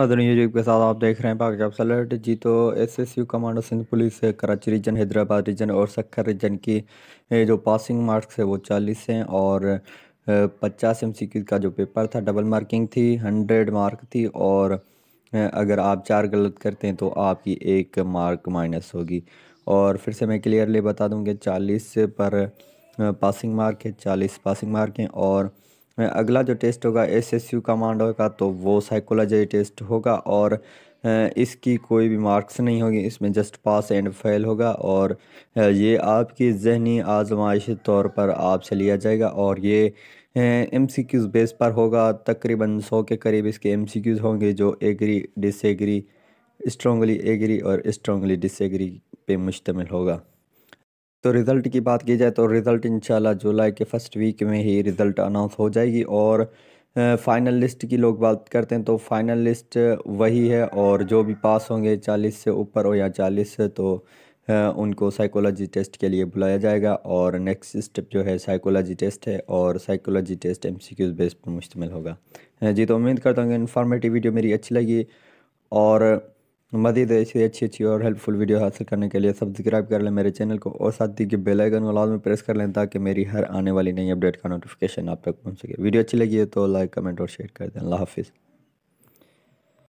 YouTube के साथ आप देख रहे हैं पाकिस्तान सलट जी तो S S U commando Sindh police Karachi region Hyderabad region और सखर रीजन की जो पासिंग मार्क्स है वो चालीस हैं और पचास एम सी का जो पेपर था डबल मार्किंग थी हंड्रेड मार्क थी और अगर आप चार गलत करते हैं तो आपकी एक मार्क माइनस होगी और फिर से मैं क्लियरली बता दूँ कि चालीस पर पासिंग मार्क है चालीस पासिंग मार्क हैं और अगला जो टेस्ट होगा एसएसयू यू कमांडो का तो वो साइकोलॉजी टेस्ट होगा और इसकी कोई भी मार्क्स नहीं होगी इसमें जस्ट पास एंड फेल होगा और ये आपकी जहनी आजमाइश तौर पर आपसे लिया जाएगा और ये एम सी क्यूज़ बेस पर होगा तकरीबन सौ के करीब इसके एम सी क्यूज़ होंगे जो एग्री डिसएग्री स्ट्रॉन्गली एग्री और स्ट्रॉन्गली डिसएग्री पे मुश्तमिल होगा तो रिज़ल्ट की बात की जाए तो रिज़ल्ट इन जुलाई के फर्स्ट वीक में ही रिज़ल्ट अनाउंस हो जाएगी और फाइनल लिस्ट की लोग बात करते हैं तो फाइनल लिस्ट वही है और जो भी पास होंगे चालीस से ऊपर हो या चालीस से तो उनको साइकोलॉजी टेस्ट के लिए बुलाया जाएगा और नेक्स्ट स्टेप जो है साइकोलॉजी टेस्ट है और psychology test M C base पर मुश्तमिल होगा जी तो उम्मीद करता हूँ इन्फॉर्मेटिव वीडियो मेरी अच्छी लगी और मजीद ऐसी अच्छी अच्छी और हेल्पफुल वीडियो हासिल करने के लिए सब्सक्राइब कर लें मेरे चैनल को और साथ ही बेल आइकन वाला में प्रेस कर लें ताकि मेरी हर आने वाली नई अपडेट का नोटिफिकेशन आप तक पहुंच सके वीडियो अच्छी लगी है तो लाइक कमेंट और शेयर कर दें अल्लाह हाफिज़